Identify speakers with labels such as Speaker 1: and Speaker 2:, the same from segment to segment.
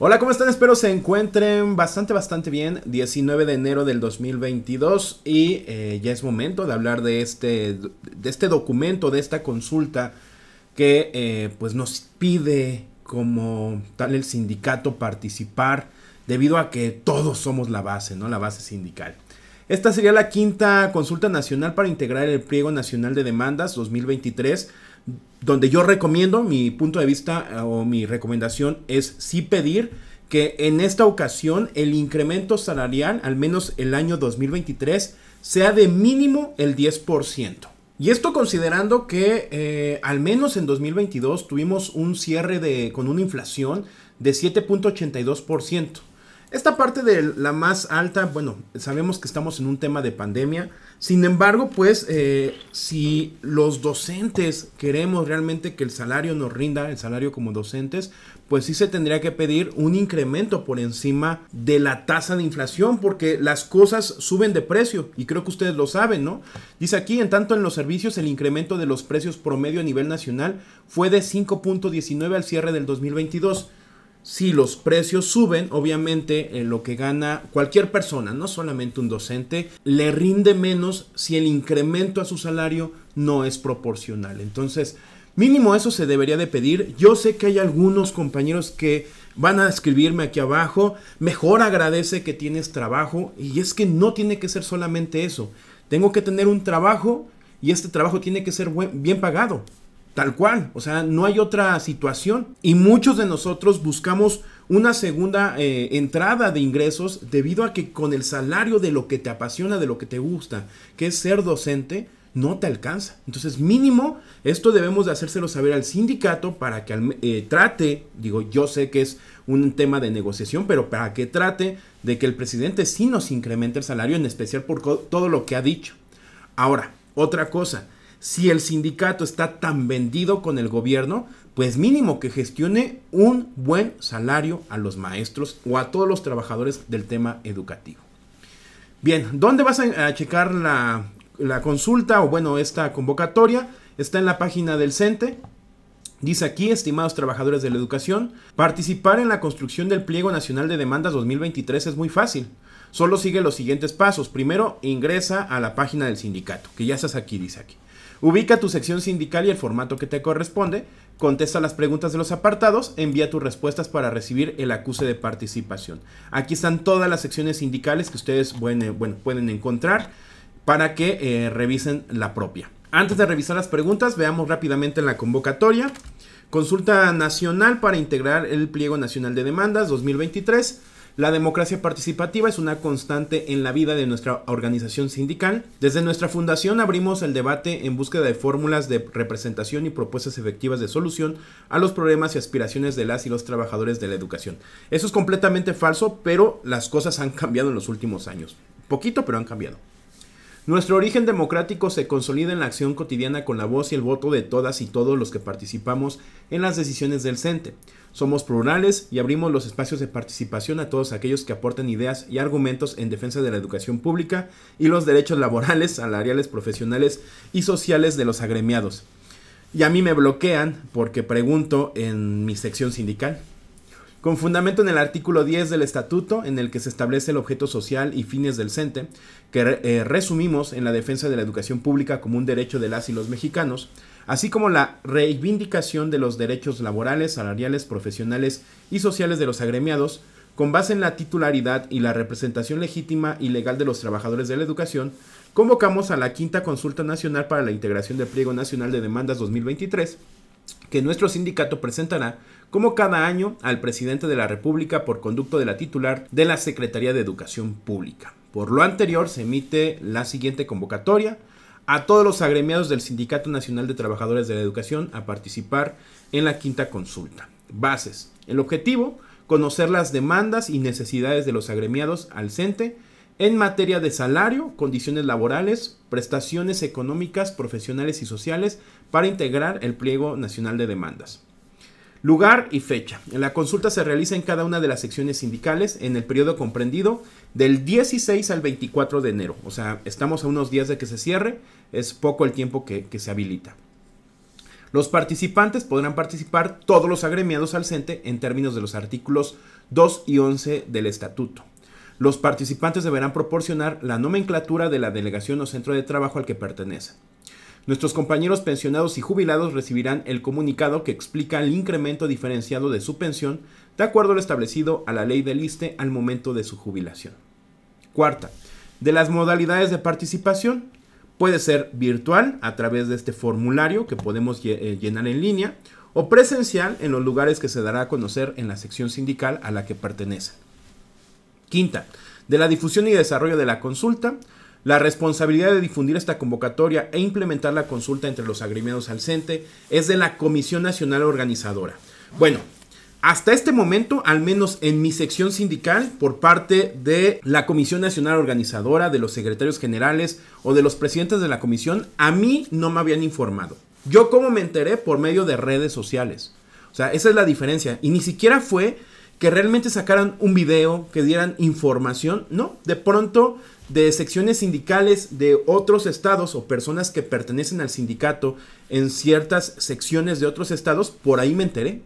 Speaker 1: Hola, ¿cómo están? Espero se encuentren bastante, bastante bien. 19 de enero del 2022 y eh, ya es momento de hablar de este, de este documento, de esta consulta que eh, pues nos pide como tal el sindicato participar debido a que todos somos la base, ¿no? La base sindical. Esta sería la quinta consulta nacional para integrar el pliego nacional de demandas 2023 donde yo recomiendo, mi punto de vista eh, o mi recomendación es sí pedir que en esta ocasión el incremento salarial, al menos el año 2023, sea de mínimo el 10%. Y esto considerando que eh, al menos en 2022 tuvimos un cierre de, con una inflación de 7.82%. Esta parte de la más alta, bueno, sabemos que estamos en un tema de pandemia. Sin embargo, pues, eh, si los docentes queremos realmente que el salario nos rinda, el salario como docentes, pues sí se tendría que pedir un incremento por encima de la tasa de inflación, porque las cosas suben de precio y creo que ustedes lo saben, ¿no? Dice aquí, en tanto en los servicios, el incremento de los precios promedio a nivel nacional fue de 5.19 al cierre del 2022 si los precios suben, obviamente eh, lo que gana cualquier persona, no solamente un docente, le rinde menos si el incremento a su salario no es proporcional. Entonces, mínimo eso se debería de pedir. Yo sé que hay algunos compañeros que van a escribirme aquí abajo, mejor agradece que tienes trabajo y es que no tiene que ser solamente eso. Tengo que tener un trabajo y este trabajo tiene que ser bien pagado. Tal cual, o sea, no hay otra situación. Y muchos de nosotros buscamos una segunda eh, entrada de ingresos debido a que con el salario de lo que te apasiona, de lo que te gusta, que es ser docente, no te alcanza. Entonces, mínimo, esto debemos de hacérselo saber al sindicato para que eh, trate, digo, yo sé que es un tema de negociación, pero para que trate de que el presidente sí nos incremente el salario, en especial por todo lo que ha dicho. Ahora, otra cosa, si el sindicato está tan vendido con el gobierno, pues mínimo que gestione un buen salario a los maestros o a todos los trabajadores del tema educativo. Bien, ¿dónde vas a, checar la, consulta o bueno, esta convocatoria? Está en la página del CENTE, Dice aquí, estimados trabajadores de la educación, participar en la construcción del pliego nacional de demandas 2023 es muy fácil. Solo sigue los siguientes pasos. Primero, ingresa a la página del sindicato, que ya estás aquí, dice aquí. Ubica tu sección sindical y el formato que te corresponde, contesta las preguntas de los apartados, envía tus respuestas para recibir el acuse de participación. Aquí están todas las secciones sindicales que ustedes eh, pueden encontrar para que eh, revisen la propia. Antes de revisar las preguntas, veamos rápidamente la convocatoria. Consulta nacional para integrar el pliego nacional de demandas 2023. La democracia participativa es una constante en la vida de nuestra organización sindical. Desde nuestra fundación abrimos el debate en búsqueda de fórmulas de representación y propuestas efectivas de solución a los problemas y aspiraciones de las y los trabajadores de la educación. Eso es completamente falso, pero las cosas han cambiado en los últimos años. Poquito, pero han cambiado. Nuestro origen democrático se consolida en la acción cotidiana con la voz y el voto de todas y todos los que participamos en las decisiones del CENTE. Somos plurales y abrimos los espacios de participación a todos aquellos que aporten ideas y argumentos en defensa de la educación pública y los derechos laborales, salariales, profesionales y sociales de los agremiados. Y a mí me bloquean porque pregunto en mi sección sindical. Con fundamento en el artículo 10 del estatuto, en el que se establece el objeto social y fines del CENTE, que eh, resumimos en la defensa de la educación pública como un derecho de las y los mexicanos, así como la reivindicación de los derechos laborales, salariales, profesionales y sociales de los agremiados, con base en la titularidad y la representación legítima y legal de los trabajadores de la educación, convocamos a la quinta consulta nacional para la integración del pliego nacional de demandas 2023, que nuestro sindicato presentará como cada año al presidente de la República por conducto de la titular de la Secretaría de Educación Pública. Por lo anterior, se emite la siguiente convocatoria a todos los agremiados del Sindicato Nacional de Trabajadores de la Educación a participar en la quinta consulta. Bases. El objetivo, conocer las demandas y necesidades de los agremiados al CENTE en materia de salario, condiciones laborales, prestaciones económicas, profesionales y sociales para integrar el pliego nacional de demandas. Lugar y fecha. La consulta se realiza en cada una de las secciones sindicales en el periodo comprendido del 16 al 24 de enero. O sea, estamos a unos días de que se cierre, es poco el tiempo que, se habilita. Los participantes podrán participar todos los agremiados al CENTE e en términos de los artículos 2 y 11 del estatuto. Los participantes deberán proporcionar la nomenclatura de la delegación o centro de trabajo al que pertenecen. Nuestros compañeros pensionados y jubilados recibirán el comunicado que explica el incremento diferenciado de su pensión de acuerdo a lo establecido a la ley del ISTE al momento de su jubilación. Cuarta, de las modalidades de participación, puede ser virtual a través de este formulario que podemos eh, llenar en línea o presencial en los lugares que se dará a conocer en la sección sindical a la que pertenecen. Quinta, de la difusión y desarrollo de la consulta, la responsabilidad de difundir esta convocatoria e implementar la consulta entre los agremiados al CENTE es de la Comisión Nacional Organizadora. Bueno, hasta este momento, al menos en mi sección sindical, por parte de la Comisión Nacional Organizadora, de los secretarios generales o de los presidentes de la comisión, a mí no me habían informado. Yo cómo me enteré por medio de redes sociales. O sea, esa es la diferencia. Y ni siquiera fue que realmente sacaran un video, que dieran información, ¿no? De pronto, de secciones sindicales de otros estados o personas que pertenecen al sindicato en ciertas secciones de otros estados, por ahí me enteré.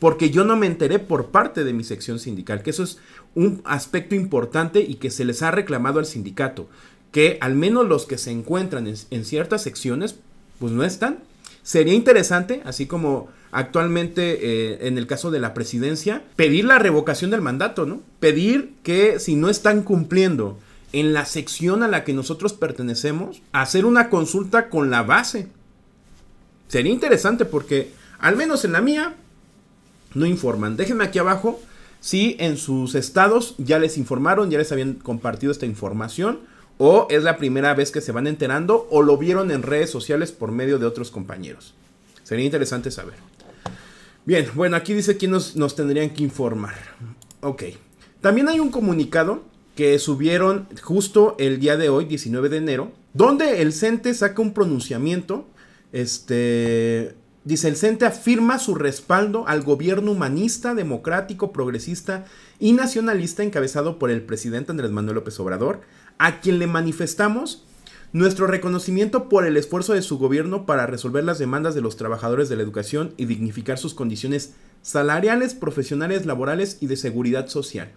Speaker 1: Porque yo no me enteré por parte de mi sección sindical, que eso es un aspecto importante y que se les ha reclamado al sindicato, que al menos los que se encuentran en, ciertas secciones, pues no están. Sería interesante, así como actualmente eh, en el caso de la presidencia, pedir la revocación del mandato, ¿no? Pedir que si no están cumpliendo en la sección a la que nosotros pertenecemos, hacer una consulta con la base. Sería interesante porque, al menos en la mía, no informan. Déjenme aquí abajo si en sus estados ya les informaron, ya les habían compartido esta información, o es la primera vez que se van enterando, o lo vieron en redes sociales por medio de otros compañeros. Sería interesante saber. Bien, bueno, aquí dice quién nos, nos tendrían que informar. Ok. También hay un comunicado que subieron justo el día de hoy, 19 de enero, donde el CENTE saca un pronunciamiento. Este. Dice, el CENTE afirma su respaldo al gobierno humanista, democrático, progresista y nacionalista encabezado por el presidente Andrés Manuel López Obrador, a quien le manifestamos nuestro reconocimiento por el esfuerzo de su gobierno para resolver las demandas de los trabajadores de la educación y dignificar sus condiciones salariales, profesionales, laborales y de seguridad social.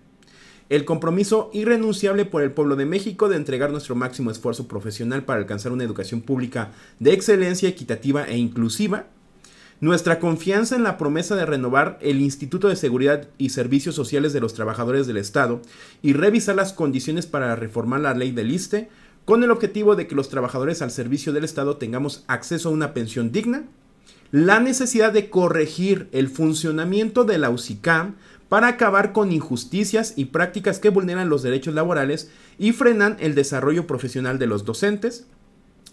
Speaker 1: El compromiso irrenunciable por el pueblo de México de entregar nuestro máximo esfuerzo profesional para alcanzar una educación pública de excelencia, equitativa e inclusiva. Nuestra confianza en la promesa de renovar el Instituto de Seguridad y Servicios Sociales de los Trabajadores del Estado y revisar las condiciones para reformar la ley del ISTE con el objetivo de que los trabajadores al servicio del Estado tengamos acceso a una pensión digna, la necesidad de corregir el funcionamiento de la UCICAM para acabar con injusticias y prácticas que vulneran los derechos laborales y frenan el desarrollo profesional de los docentes.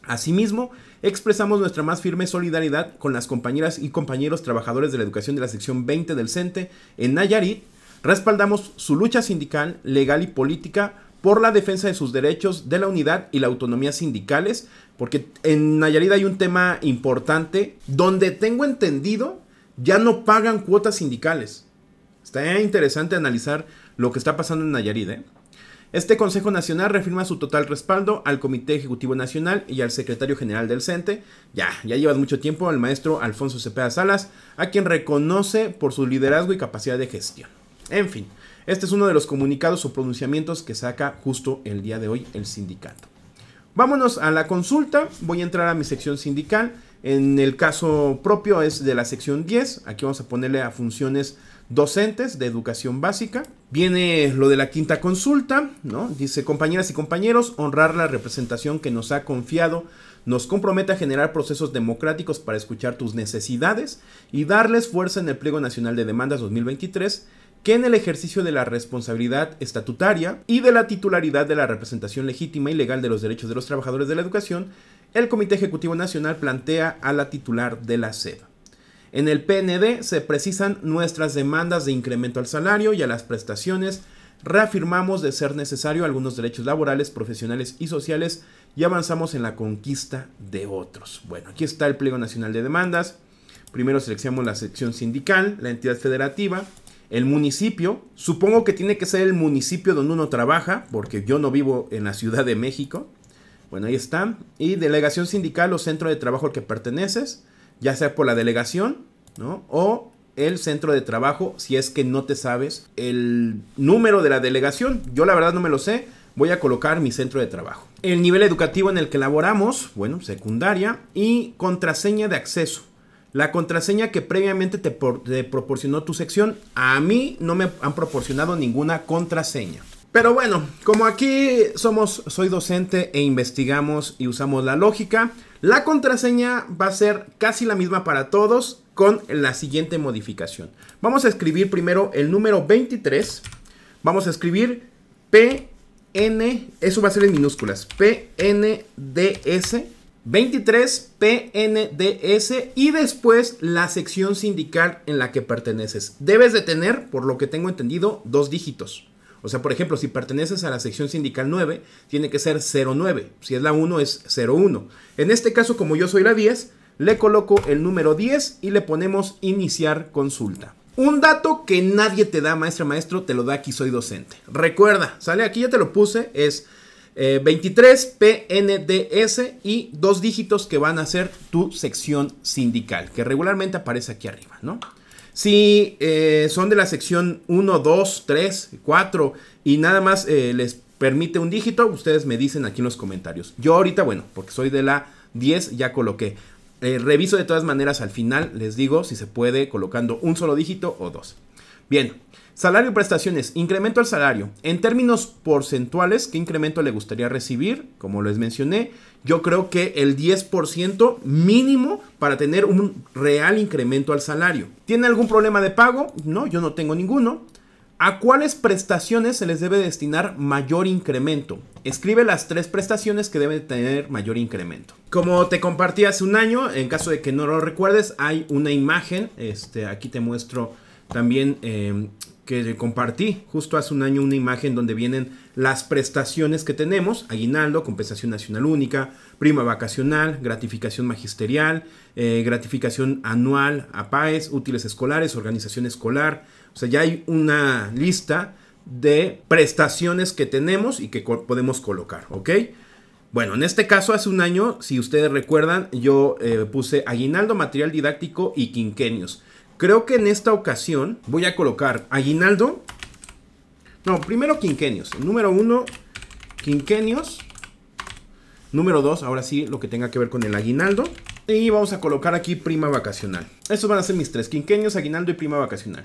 Speaker 1: Asimismo, expresamos nuestra más firme solidaridad con las compañeras y compañeros trabajadores de la educación de la sección 20 del CENTE e en Nayarit. Respaldamos su lucha sindical, legal y política por la defensa de sus derechos de la unidad y la autonomía sindicales, porque en Nayarit hay un tema importante donde tengo entendido ya no pagan cuotas sindicales. Está interesante analizar lo que está pasando en Nayarit. ¿eh? Este Consejo Nacional reafirma su total respaldo al Comité Ejecutivo Nacional y al Secretario General del CENTE. Ya, ya llevas mucho tiempo al maestro Alfonso Cepeda Salas, a quien reconoce por su liderazgo y capacidad de gestión. En fin, este es uno de los comunicados o pronunciamientos que saca justo el día de hoy el sindicato. Vámonos a la consulta, voy a entrar a mi sección sindical. En el caso propio es de la sección 10, aquí vamos a ponerle a funciones docentes de educación básica. Viene lo de la quinta consulta, ¿no? Dice, compañeras y compañeros, honrar la representación que nos ha confiado nos compromete a generar procesos democráticos para escuchar tus necesidades y darles fuerza en el Pliego Nacional de Demandas 2023 que en el ejercicio de la responsabilidad estatutaria y de la titularidad de la representación legítima y legal de los derechos de los trabajadores de la educación, el Comité Ejecutivo Nacional plantea a la titular de la sede. En el PND se precisan nuestras demandas de incremento al salario y a las prestaciones, reafirmamos de ser necesario algunos derechos laborales, profesionales y sociales y avanzamos en la conquista de otros. Bueno, aquí está el Pliego Nacional de Demandas. Primero seleccionamos la sección sindical, la entidad federativa, el municipio, supongo que tiene que ser el municipio donde uno trabaja, porque yo no vivo en la Ciudad de México. Bueno, ahí está. Y delegación sindical o centro de trabajo al que perteneces, ya sea por la delegación, ¿no? O el centro de trabajo, si es que no te sabes el número de la delegación. Yo la verdad no me lo sé. Voy a colocar mi centro de trabajo. El nivel educativo en el que laboramos, bueno, secundaria. Y contraseña de acceso la contraseña que previamente te, proporcionó tu sección. A mí no me han proporcionado ninguna contraseña. Pero bueno, como aquí somos, soy docente e investigamos y usamos la lógica, la contraseña va a ser casi la misma para todos con la siguiente modificación. Vamos a escribir primero el número 23. Vamos a escribir PN, eso va a ser en minúsculas, PNDS 23 PNDS y después la sección sindical en la que perteneces. Debes de tener, por lo que tengo entendido, dos dígitos. O sea, por ejemplo, si perteneces a la sección sindical 9, tiene que ser 09. Si es la 1, es 01. En este caso, como yo soy la 10, le coloco el número 10 y le ponemos iniciar consulta. Un dato que nadie te da, maestra, maestro, te lo da aquí, soy docente. Recuerda, sale aquí, ya te lo puse, es 23 eh, PNDS y dos dígitos que van a ser tu sección sindical, que regularmente aparece aquí arriba, ¿no? Si eh, son de la sección 1, 2, 3, 4 y nada más eh, les permite un dígito, ustedes me dicen aquí en los comentarios. Yo ahorita, bueno, porque soy de la 10, ya coloqué. reviso de todas maneras al final, les digo si se puede colocando un solo dígito o dos. Bien, Salario y prestaciones. Incremento al salario. En términos porcentuales, ¿qué incremento le gustaría recibir? Como les mencioné, yo creo que el 10% mínimo para tener un real incremento al salario. ¿Tiene algún problema de pago? No, yo no tengo ninguno. ¿A cuáles prestaciones se les debe destinar mayor incremento? Escribe las tres prestaciones que deben tener mayor incremento. Como te compartí hace un año, en caso de que no lo recuerdes, hay una imagen. Este, aquí te muestro también em, que compartí justo hace un año una imagen donde vienen las prestaciones que tenemos, aguinaldo, compensación nacional única, prima vacacional, gratificación magisterial, eh, gratificación anual, APAES, útiles escolares, organización escolar, o sea, ya hay una lista de prestaciones que tenemos y que podemos colocar, ¿ok? Bueno, en este caso hace un año, si ustedes recuerdan, yo eh, puse aguinaldo, material didáctico y quinquenios. Creo que en esta ocasión voy a colocar aguinaldo. No, primero quinquenios. Número uno, quinquenios. Número dos ahora sí, lo que tenga que ver con el aguinaldo. Y vamos a colocar aquí prima vacacional. Estos van a ser mis tres, quinquenios, aguinaldo y prima vacacional.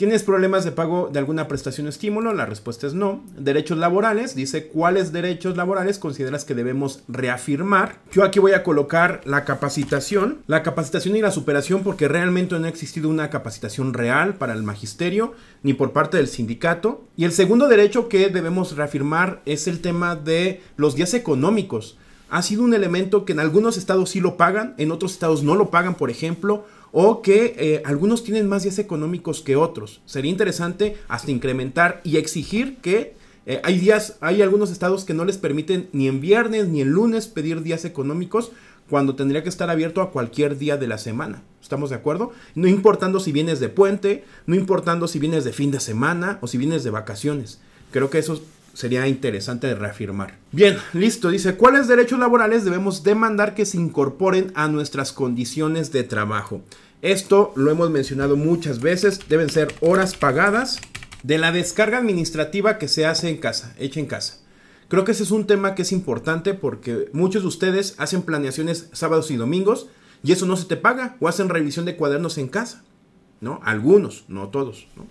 Speaker 1: ¿Tienes problemas de pago de alguna prestación o estímulo? La respuesta es no. Derechos laborales, dice cuáles derechos laborales consideras que debemos reafirmar. Yo aquí voy a colocar la capacitación, la capacitación y la superación porque realmente no ha existido una capacitación real para el magisterio ni por parte del sindicato. Y el segundo derecho que debemos reafirmar es el tema de los días económicos. Ha sido un elemento que en algunos estados sí lo pagan, en otros estados no lo pagan, por ejemplo o que eh, algunos tienen más días económicos que otros. Sería interesante hasta incrementar y exigir que eh, hay días, hay algunos estados que no les permiten ni en viernes ni en lunes pedir días económicos cuando tendría que estar abierto a cualquier día de la semana. ¿Estamos de acuerdo? No importando si vienes de puente, no importando si vienes de fin de semana o si vienes de vacaciones. Creo que eso sería interesante reafirmar. Bien, listo, dice, ¿cuáles derechos laborales debemos demandar que se incorporen a nuestras condiciones de trabajo? Esto lo hemos mencionado muchas veces, deben ser horas pagadas de la descarga administrativa que se hace en casa, hecha en casa. Creo que ese es un tema que es importante porque muchos de ustedes hacen planeaciones sábados y domingos y eso no se te paga o hacen revisión de cuadernos en casa, ¿no? Algunos, no todos, ¿no?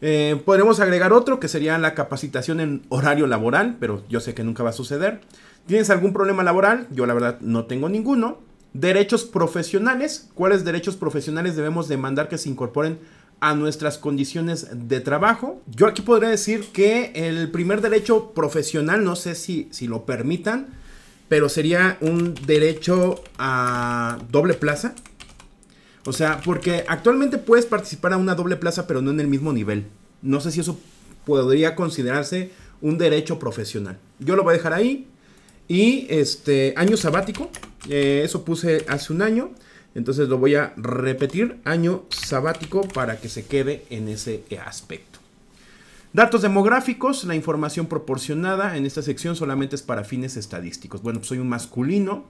Speaker 1: Eh, podremos agregar otro que sería la capacitación en horario laboral, pero yo sé que nunca va a suceder. ¿Tienes algún problema laboral? Yo la verdad no tengo ninguno. Derechos profesionales. ¿Cuáles derechos profesionales debemos demandar que se incorporen a nuestras condiciones de trabajo? Yo aquí podría decir que el primer derecho profesional, no sé si, si lo permitan, pero sería un derecho a doble plaza. O sea, porque actualmente puedes participar a una doble plaza, pero no en el mismo nivel. No sé si eso podría considerarse un derecho profesional. Yo lo voy a dejar ahí. Y este año sabático, eh, eso puse hace un año. Entonces lo voy a repetir, año sabático para que se quede en ese aspecto. Datos demográficos, la información proporcionada en esta sección solamente es para fines estadísticos. Bueno, pues, soy un masculino,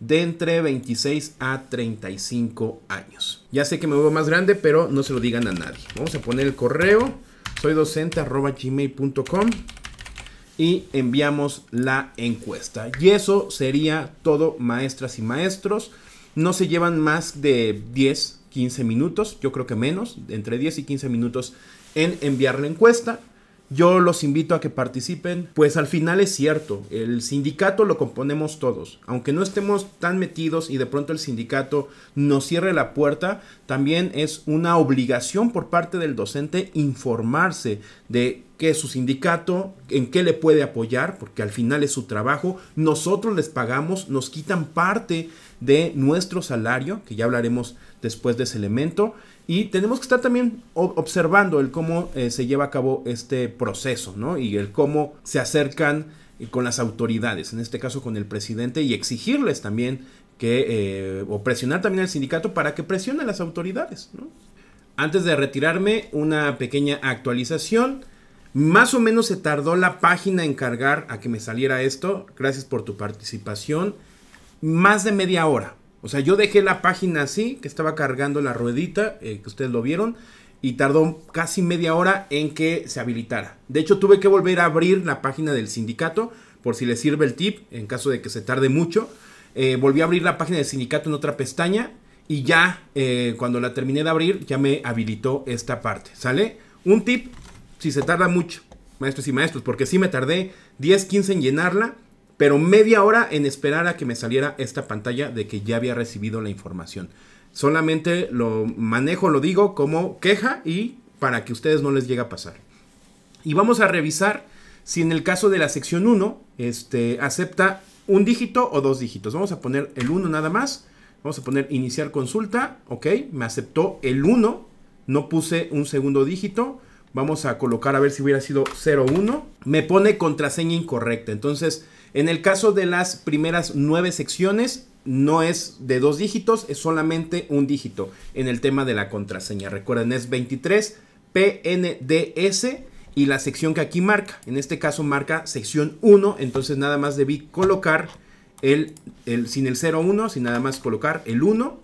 Speaker 1: de entre 26 a 35 años. Ya sé que me veo más grande, pero no se lo digan a nadie. Vamos a poner el correo soy gmail.com y enviamos la encuesta. Y eso sería todo, maestras y maestros. No se llevan más de 10, 15 minutos, yo creo que menos, entre 10 y 15 minutos en enviar la encuesta. Yo los invito a que participen, pues al final es cierto, el sindicato lo componemos todos, aunque no estemos tan metidos y de pronto el sindicato nos cierre la puerta, también es una obligación por parte del docente informarse de que su sindicato, en qué le puede apoyar, porque al final es su trabajo, nosotros les pagamos, nos quitan parte de nuestro salario, que ya hablaremos después de ese elemento. Y tenemos que estar también observando el cómo eh, se lleva a cabo este proceso, ¿no? Y el cómo se acercan eh, con las autoridades, en este caso con el presidente, y exigirles también que, eh, o presionar también al sindicato para que presione a las autoridades, ¿no? Antes de retirarme, una pequeña actualización. Más o menos se tardó la página en cargar a que me saliera esto. Gracias por tu participación más de media hora. O sea, yo dejé la página así, que estaba cargando la ruedita, eh, que ustedes lo vieron, y tardó casi media hora en que se habilitara. De hecho, tuve que volver a abrir la página del sindicato, por si les sirve el tip, en caso de que se tarde mucho. Eh, volví a abrir la página del sindicato en otra pestaña y ya eh, cuando la terminé de abrir ya me habilitó esta parte. ¿Sale? Un tip, si se tarda mucho, maestros y maestros, porque si me tardé 10, 15 en llenarla pero media hora en esperar a que me saliera esta pantalla de que ya había recibido la información. Solamente lo manejo, lo digo como queja y para que ustedes no les llegue a pasar. Y vamos a revisar si en el caso de la sección 1 este, acepta un dígito o dos dígitos. Vamos a poner el 1 nada más. Vamos a poner iniciar consulta. Ok, me aceptó el 1. No puse un segundo dígito. Vamos a colocar a ver si hubiera sido 01. Me pone contraseña incorrecta. Entonces en el caso de las primeras nueve secciones, no es de dos dígitos, es solamente un dígito en el tema de la contraseña. Recuerden, es 23 PNDS y la sección que aquí marca. En este caso marca sección 1, entonces nada más debí colocar el, sin el 01, sin nada más colocar el 1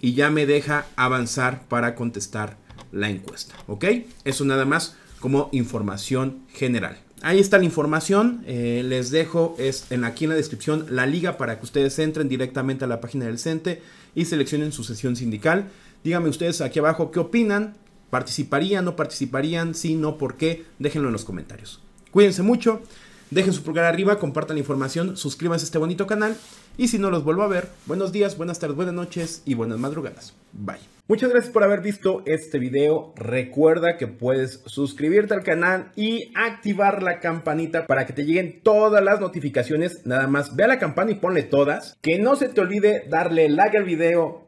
Speaker 1: y ya me deja avanzar para contestar la encuesta. ¿Ok? Eso nada más como información general ahí está la información. Eh, les dejo es en, aquí en la descripción la liga para que ustedes entren directamente a la página del CENTE y seleccionen su sesión sindical. Díganme ustedes aquí abajo qué opinan. ¿Participarían? ¿No participarían? Si no, ¿por qué? Déjenlo en los comentarios. Cuídense mucho. Dejen su pulgar arriba, compartan la información, suscríbanse a este bonito canal. Y si no los vuelvo a ver, buenos días, buenas tardes, buenas noches y buenas madrugadas. Bye. Muchas gracias por haber visto este video. Recuerda que puedes suscribirte al canal y activar la campanita para que te lleguen todas las notificaciones. Nada más ve a la campana y ponle todas. Que no se te olvide darle like al video